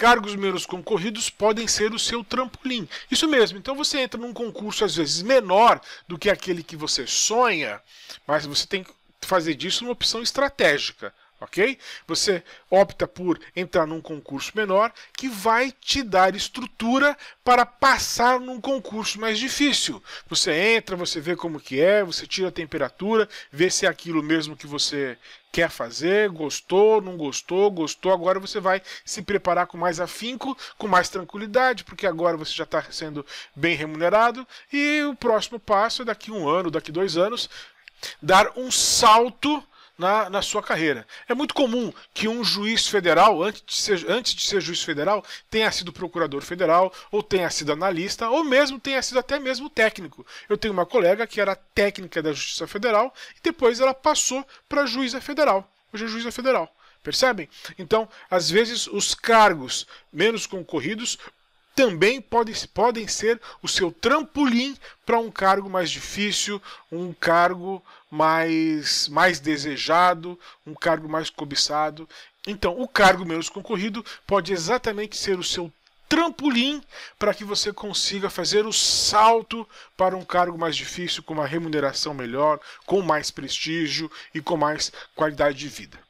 cargos menos concorridos podem ser o seu trampolim. Isso mesmo, então você entra num concurso às vezes menor do que aquele que você sonha, mas você tem que fazer disso uma opção estratégica ok? Você opta por entrar num concurso menor que vai te dar estrutura para passar num concurso mais difícil. Você entra, você vê como que é, você tira a temperatura, vê se é aquilo mesmo que você quer fazer, gostou, não gostou, gostou. Agora você vai se preparar com mais afinco, com mais tranquilidade, porque agora você já está sendo bem remunerado. E o próximo passo é daqui um ano, daqui dois anos, dar um salto na, na sua carreira. É muito comum que um juiz federal, antes de, ser, antes de ser juiz federal, tenha sido procurador federal, ou tenha sido analista, ou mesmo tenha sido até mesmo técnico. Eu tenho uma colega que era técnica da Justiça Federal e depois ela passou para juíza federal. Hoje é juíza federal. Percebem? Então, às vezes, os cargos menos concorridos também podem, podem ser o seu trampolim para um cargo mais difícil, um cargo mais, mais desejado, um cargo mais cobiçado. Então, o cargo menos concorrido pode exatamente ser o seu trampolim para que você consiga fazer o salto para um cargo mais difícil, com uma remuneração melhor, com mais prestígio e com mais qualidade de vida.